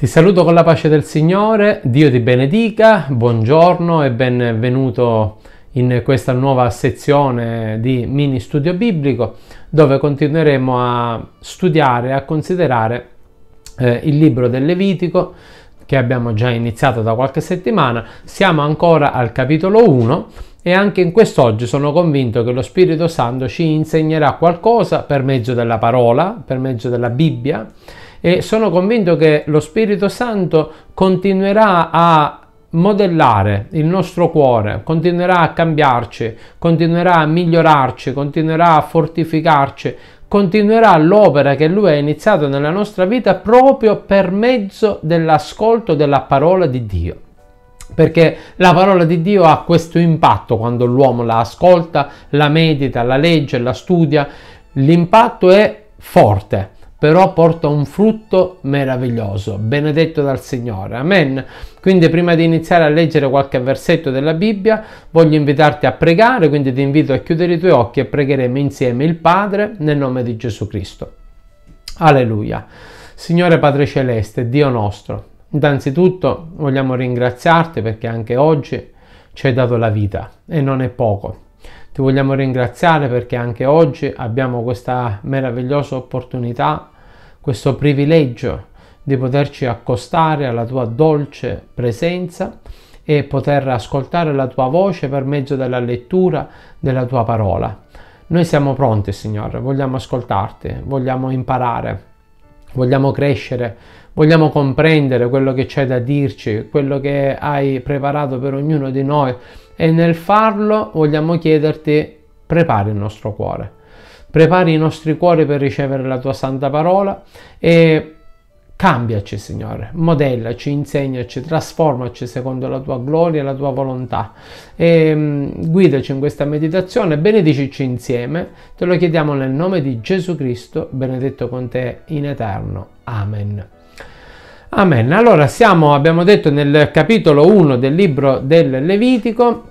Ti saluto con la pace del Signore, Dio ti benedica, buongiorno e benvenuto in questa nuova sezione di mini studio biblico dove continueremo a studiare e a considerare eh, il libro del Levitico che abbiamo già iniziato da qualche settimana. Siamo ancora al capitolo 1 e anche in quest'oggi sono convinto che lo Spirito Santo ci insegnerà qualcosa per mezzo della parola, per mezzo della Bibbia e sono convinto che lo Spirito Santo continuerà a modellare il nostro cuore, continuerà a cambiarci, continuerà a migliorarci, continuerà a fortificarci, continuerà l'opera che lui ha iniziato nella nostra vita proprio per mezzo dell'ascolto della parola di Dio perché la parola di Dio ha questo impatto quando l'uomo la ascolta, la medita, la legge, la studia, l'impatto è forte però porta un frutto meraviglioso, benedetto dal Signore. Amen. Quindi prima di iniziare a leggere qualche versetto della Bibbia, voglio invitarti a pregare, quindi ti invito a chiudere i tuoi occhi e pregheremo insieme il Padre nel nome di Gesù Cristo. Alleluia. Signore Padre Celeste, Dio nostro, innanzitutto vogliamo ringraziarti perché anche oggi ci hai dato la vita e non è poco. Ti vogliamo ringraziare perché anche oggi abbiamo questa meravigliosa opportunità questo privilegio di poterci accostare alla tua dolce presenza e poter ascoltare la tua voce per mezzo della lettura della tua parola. Noi siamo pronti, Signore, vogliamo ascoltarti, vogliamo imparare, vogliamo crescere, vogliamo comprendere quello che c'è da dirci, quello che hai preparato per ognuno di noi e nel farlo vogliamo chiederti prepari il nostro cuore prepari i nostri cuori per ricevere la tua santa parola e cambiaci Signore, modellaci, insegnaci, trasformaci secondo la tua gloria e la tua volontà e ehm, guidaci in questa meditazione, benedicici insieme, te lo chiediamo nel nome di Gesù Cristo, benedetto con te in eterno. Amen. Amen. Allora siamo, abbiamo detto, nel capitolo 1 del libro del Levitico,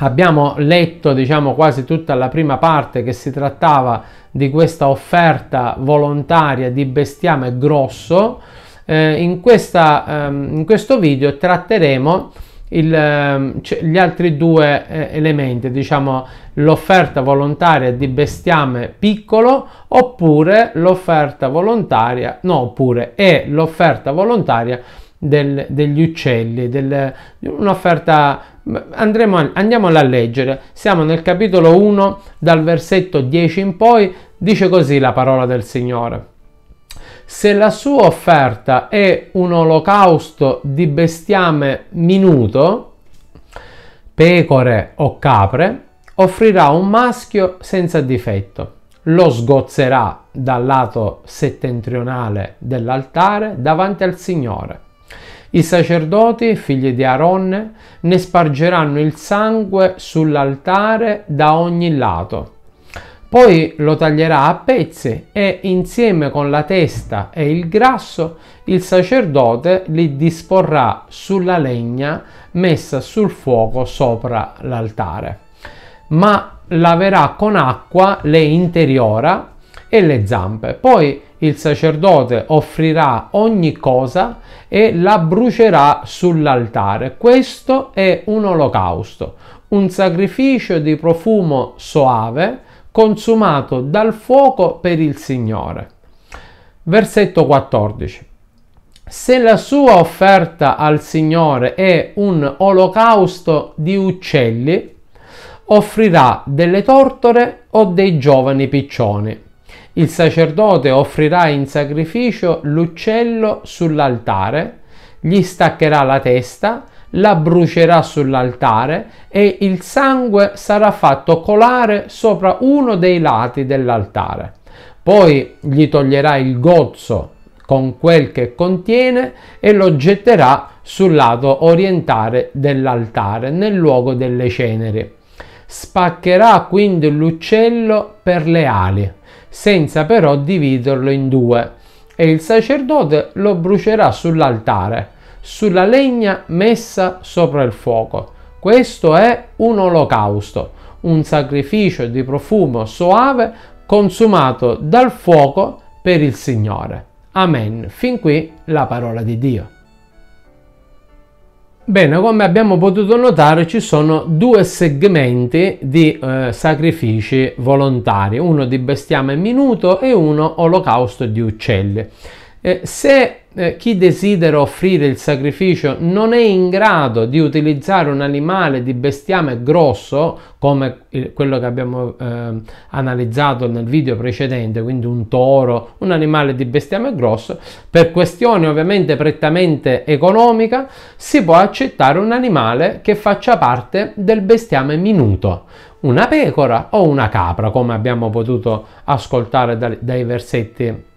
Abbiamo letto diciamo quasi tutta la prima parte che si trattava di questa offerta volontaria di bestiame grosso. Eh, in, questa, ehm, in questo video tratteremo il, ehm, gli altri due eh, elementi, diciamo l'offerta volontaria di bestiame piccolo oppure l'offerta volontaria, no, oppure è l'offerta volontaria del, degli uccelli, del, un'offerta Andremo, andiamola a leggere. Siamo nel capitolo 1, dal versetto 10 in poi, dice così la parola del Signore. Se la sua offerta è un olocausto di bestiame minuto, pecore o capre, offrirà un maschio senza difetto. Lo sgozzerà dal lato settentrionale dell'altare davanti al Signore i sacerdoti, figli di Aaron, ne spargeranno il sangue sull'altare da ogni lato. Poi lo taglierà a pezzi e insieme con la testa e il grasso il sacerdote li disporrà sulla legna messa sul fuoco sopra l'altare. Ma laverà con acqua le interiora e le zampe. Poi il sacerdote offrirà ogni cosa e la brucerà sull'altare. Questo è un olocausto, un sacrificio di profumo soave consumato dal fuoco per il Signore. Versetto 14. Se la sua offerta al Signore è un olocausto di uccelli, offrirà delle tortore o dei giovani piccioni. Il sacerdote offrirà in sacrificio l'uccello sull'altare, gli staccherà la testa, la brucerà sull'altare e il sangue sarà fatto colare sopra uno dei lati dell'altare. Poi gli toglierà il gozzo con quel che contiene e lo getterà sul lato orientale dell'altare, nel luogo delle ceneri. Spaccherà quindi l'uccello per le ali senza però dividerlo in due, e il sacerdote lo brucerà sull'altare, sulla legna messa sopra il fuoco. Questo è un olocausto, un sacrificio di profumo soave consumato dal fuoco per il Signore. Amen. Fin qui la parola di Dio. Bene, come abbiamo potuto notare ci sono due segmenti di eh, sacrifici volontari, uno di bestiame minuto e uno olocausto di uccelli. Eh, se eh, chi desidera offrire il sacrificio non è in grado di utilizzare un animale di bestiame grosso, come quello che abbiamo eh, analizzato nel video precedente, quindi un toro, un animale di bestiame grosso, per questione ovviamente prettamente economica, si può accettare un animale che faccia parte del bestiame minuto una pecora o una capra, come abbiamo potuto ascoltare dai versetti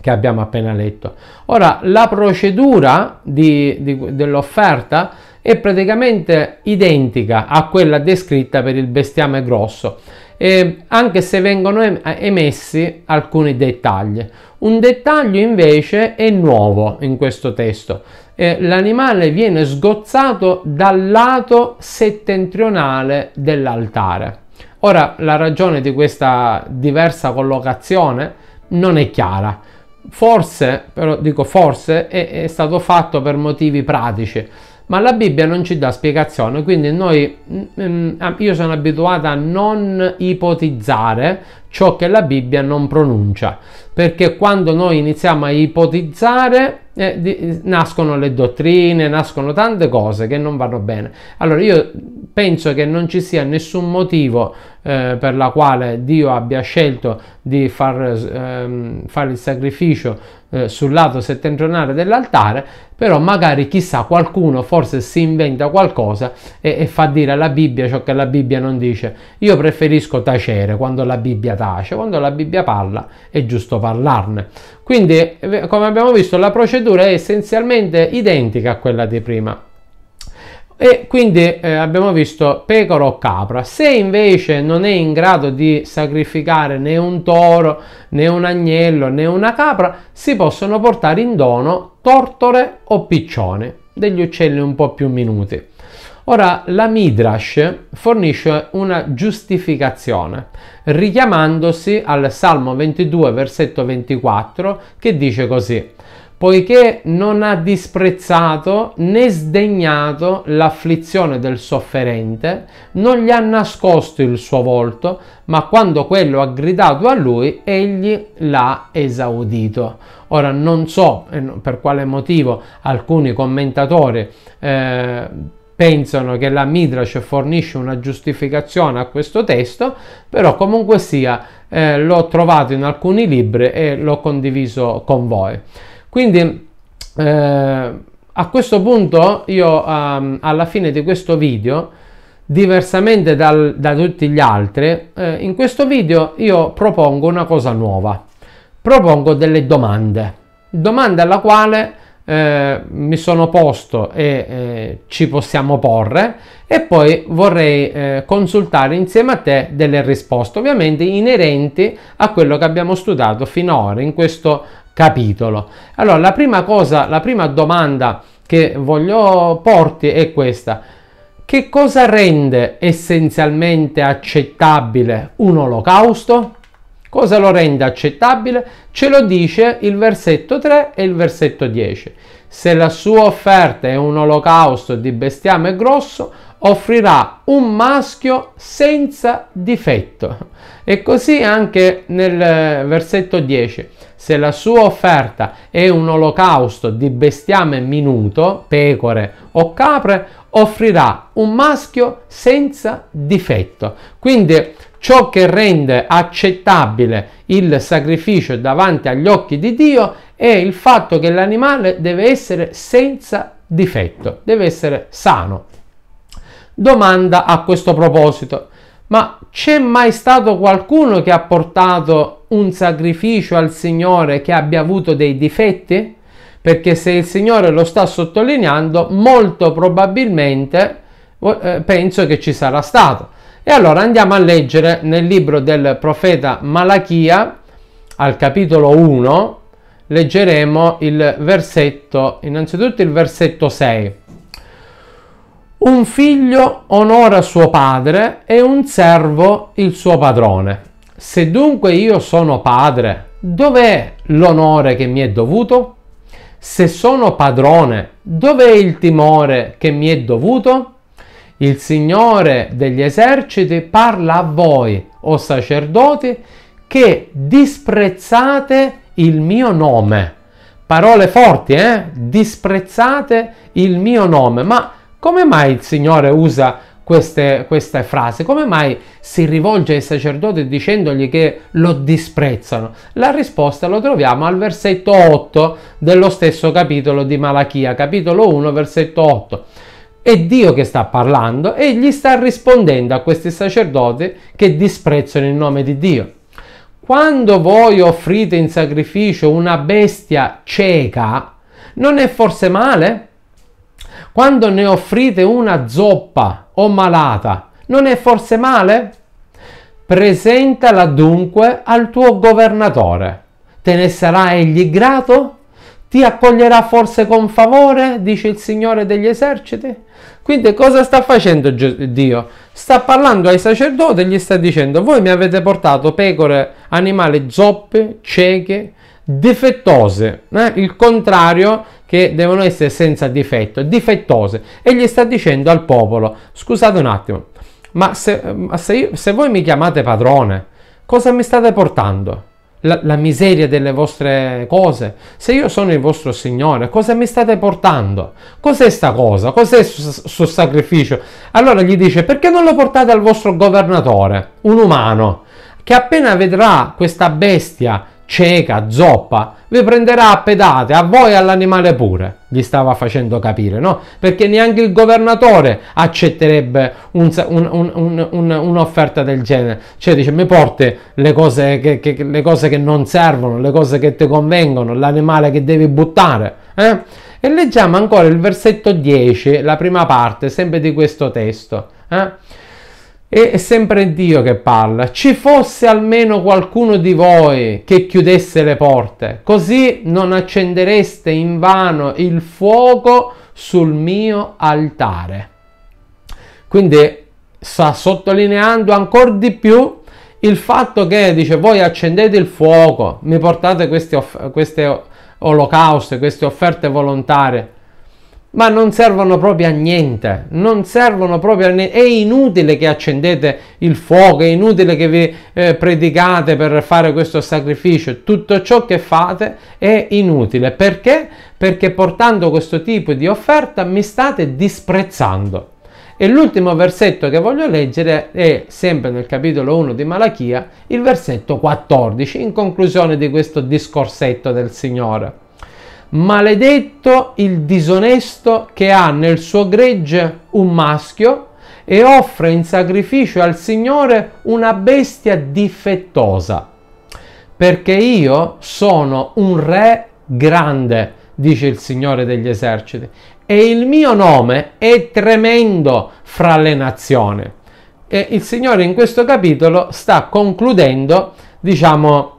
che abbiamo appena letto. Ora, la procedura di, di, dell'offerta è praticamente identica a quella descritta per il bestiame grosso, eh, anche se vengono emessi alcuni dettagli. Un dettaglio invece è nuovo in questo testo. Eh, l'animale viene sgozzato dal lato settentrionale dell'altare. Ora, la ragione di questa diversa collocazione non è chiara Forse, però dico forse, è, è stato fatto per motivi pratici ma la Bibbia non ci dà spiegazione, quindi noi, mm, mm, ah, io sono abituato a non ipotizzare ciò che la Bibbia non pronuncia, perché quando noi iniziamo a ipotizzare eh, di, nascono le dottrine, nascono tante cose che non vanno bene. Allora io penso che non ci sia nessun motivo eh, per la quale Dio abbia scelto di far, ehm, fare il sacrificio eh, sul lato settentrionale dell'altare, però magari chissà qualcuno forse si inventa qualcosa e, e, fa dire alla Bibbia ciò che la Bibbia non dice. Io preferisco tacere quando la Bibbia tace, quando la Bibbia parla è giusto parlarne. Quindi, eh, come abbiamo visto, la procedura è essenzialmente identica a quella di prima. E quindi eh, abbiamo visto pecora o capra. Se invece non è in grado di sacrificare né un toro, né un agnello, né una capra, si possono portare in dono tortore o piccione, degli uccelli un po' più minuti. Ora la Midrash fornisce una giustificazione richiamandosi al Salmo 22 versetto 24 che dice così poiché non ha disprezzato né sdegnato l'afflizione del sofferente, non gli ha nascosto il suo volto, ma quando quello ha gridato a lui, egli l'ha esaudito. Ora non so eh, per quale motivo alcuni commentatori eh, pensano che la Midrash fornisce una giustificazione a questo testo, però comunque sia eh, l'ho trovato in alcuni libri e l'ho condiviso con voi. Quindi eh, a questo punto io ehm, alla fine di questo video diversamente dal, da tutti gli altri, eh, in questo video io propongo una cosa nuova. Propongo delle domande, domande alla quale eh, mi sono posto e eh, ci possiamo porre e poi vorrei eh, consultare insieme a te delle risposte ovviamente inerenti a quello che abbiamo studiato finora in questo capitolo. Allora la prima cosa, la prima domanda che voglio porti è questa. Che cosa rende essenzialmente accettabile un olocausto? Cosa lo rende accettabile? Ce lo dice il versetto 3 e il versetto 10. Se la sua offerta è un olocausto di bestiame grosso, offrirà un maschio senza difetto. E così anche nel eh, versetto 10. Se la sua offerta è un olocausto di bestiame minuto, pecore o capre, offrirà un maschio senza difetto. Quindi Ciò che rende accettabile il sacrificio davanti agli occhi di Dio è il fatto che l'animale deve essere senza difetto, deve essere sano. Domanda a questo proposito, ma c'è mai stato qualcuno che ha portato un sacrificio al Signore che abbia avuto dei difetti? Perché se il Signore lo sta sottolineando, molto probabilmente eh, penso che ci sarà stato. E allora andiamo a leggere nel libro del profeta Malachia, al capitolo 1, leggeremo il versetto, innanzitutto il versetto 6. Un figlio onora suo padre e un servo il suo padrone. Se dunque io sono padre, dov'è l'onore che mi è dovuto? Se sono padrone, dov'è il timore che mi è dovuto? il Signore degli eserciti parla a voi, o sacerdoti, che disprezzate il mio nome. Parole forti, eh? Disprezzate il mio nome. Ma come mai il Signore usa queste, queste frasi? Come mai si rivolge ai sacerdoti dicendogli che lo disprezzano? La risposta lo troviamo al versetto 8 dello stesso capitolo di Malachia, capitolo 1, versetto 8 è Dio che sta parlando e gli sta rispondendo a questi sacerdoti che disprezzano il nome di Dio. Quando voi offrite in sacrificio una bestia cieca, non è forse male? Quando ne offrite una zoppa o malata, non è forse male? Presentala dunque al tuo governatore. Te ne sarà egli grato? ti accoglierà forse con favore, dice il Signore degli eserciti. Quindi cosa sta facendo Dio? Sta parlando ai sacerdoti e gli sta dicendo, voi mi avete portato pecore, animali zoppe, cieche, difettose, eh? il contrario che devono essere senza difetto, difettose. E gli sta dicendo al popolo, scusate un attimo, ma se, se, io, se voi mi chiamate padrone, cosa mi state portando? la, la miseria delle vostre cose. Se io sono il vostro Signore, cosa mi state portando? Cos'è sta cosa? Cos'è questo sacrificio? Allora gli dice, perché non lo portate al vostro governatore, un umano, che appena vedrà questa bestia cieca, zoppa, vi prenderà a pedate, a voi e all'animale pure, gli stava facendo capire, no? Perché neanche il governatore accetterebbe un, un, un, un'offerta del genere. Cioè dice, mi porti le cose che, che, le cose che, non servono, le cose che ti convengono, l'animale che devi buttare, eh? E leggiamo ancora il versetto 10, la prima parte, sempre di questo testo, eh? E è sempre Dio che parla. Ci fosse almeno qualcuno di voi che chiudesse le porte, così non accendereste in vano il fuoco sul mio altare. Quindi sta sottolineando ancora di più il fatto che dice voi accendete il fuoco, mi portate queste, off- queste olocauste, queste offerte volontarie ma non servono proprio a niente, non servono proprio a niente, è inutile che accendete il fuoco, è inutile che vi eh, predicate per fare questo sacrificio, tutto ciò che fate è inutile, perché? Perché portando questo tipo di offerta mi state disprezzando. E l'ultimo versetto che voglio leggere è sempre nel capitolo 1 di Malachia, il versetto 14, in conclusione di questo discorsetto del Signore. Maledetto il disonesto che ha nel suo gregge un maschio e offre in sacrificio al Signore una bestia difettosa. Perché io sono un re grande, dice il Signore degli eserciti, e il mio nome è tremendo fra le nazioni. E il Signore in questo capitolo sta concludendo, diciamo,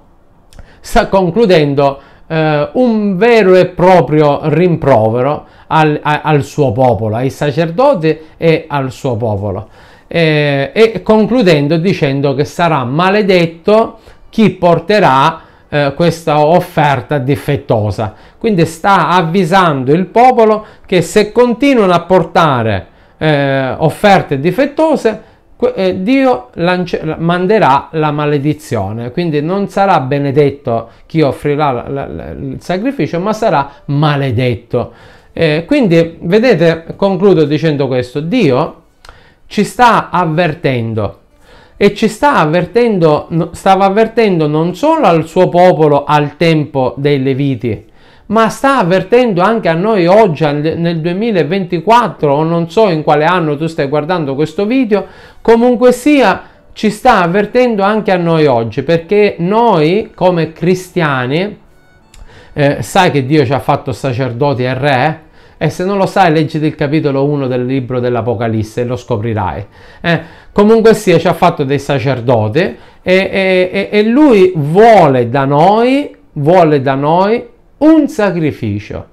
sta concludendo eh, un vero e proprio rimprovero al, a, al, suo popolo, ai sacerdoti e al suo popolo. Eh, e concludendo dicendo che sarà maledetto chi porterà eh, questa offerta difettosa. Quindi sta avvisando il popolo che se continuano a portare eh, offerte difettose, eh, Dio lance- manderà la maledizione, quindi non sarà benedetto chi offrirà la, la, la, il sacrificio, ma sarà maledetto. Eh, quindi vedete, concludo dicendo questo, Dio ci sta avvertendo e ci sta avvertendo, stava avvertendo non solo al suo popolo al tempo dei Leviti, ma sta avvertendo anche a noi oggi nel 2024 o non so in quale anno tu stai guardando questo video, comunque sia ci sta avvertendo anche a noi oggi perché noi come cristiani eh, sai che Dio ci ha fatto sacerdoti e re e se non lo sai leggiti il capitolo 1 del libro dell'Apocalisse e lo scoprirai. Eh, comunque sia ci ha fatto dei sacerdoti e, e, e lui vuole da noi, vuole da noi un sacrificio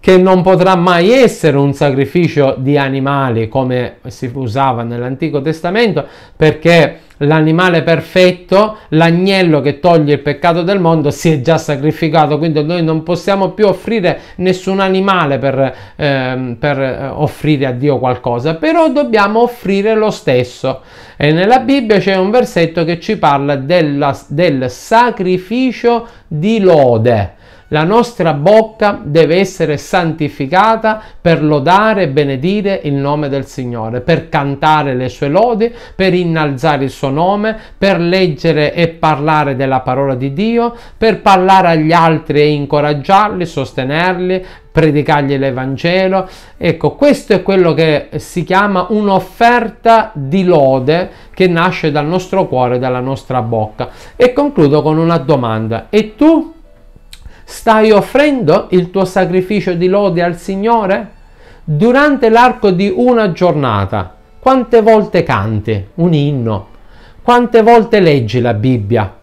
che non potrà mai essere un sacrificio di animali come si usava nell'Antico Testamento perché l'animale perfetto, l'agnello che toglie il peccato del mondo, si è già sacrificato, quindi noi non possiamo più offrire nessun animale per, ehm, per eh, offrire a Dio qualcosa, però dobbiamo offrire lo stesso. E nella Bibbia c'è un versetto che ci parla della, del sacrificio di lode. La nostra bocca deve essere santificata per lodare e benedire il nome del Signore, per cantare le sue lodi, per innalzare il suo nome, per leggere e parlare della parola di Dio, per parlare agli altri e incoraggiarli, sostenerli, predicargli l'Evangelo. Ecco, questo è quello che si chiama un'offerta di lode che nasce dal nostro cuore, dalla nostra bocca. E concludo con una domanda. E tu? Stai offrendo il tuo sacrificio di lode al Signore? Durante l'arco di una giornata, quante volte canti un inno? Quante volte leggi la Bibbia?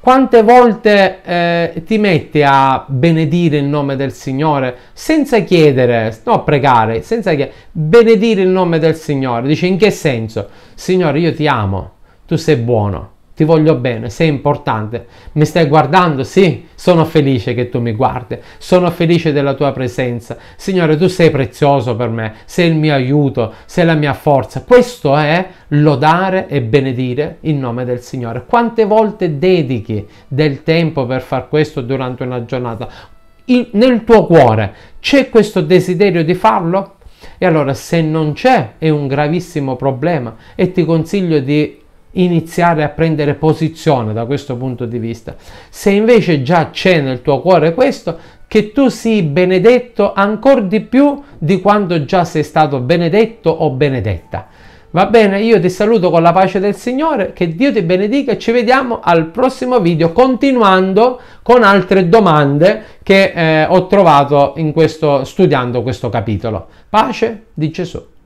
Quante volte eh, ti metti a benedire il nome del Signore senza chiedere, no, pregare, senza chiedere, benedire il nome del Signore? Dice in che senso? Signore, io ti amo, tu sei buono, ti voglio bene, sei importante, mi stai guardando, sì, sono felice che tu mi guardi, sono felice della tua presenza, Signore tu sei prezioso per me, sei il mio aiuto, sei la mia forza, questo è lodare e benedire il nome del Signore. Quante volte dedichi del tempo per far questo durante una giornata? Il, nel tuo cuore c'è questo desiderio di farlo? E allora se non c'è è un gravissimo problema e ti consiglio di iniziare a prendere posizione da questo punto di vista. Se invece già c'è nel tuo cuore questo, che tu sii benedetto ancora di più di quando già sei stato benedetto o benedetta. Va bene, io ti saluto con la pace del Signore, che Dio ti benedica e ci vediamo al prossimo video continuando con altre domande che eh, ho trovato questo, studiando questo capitolo. Pace di Gesù.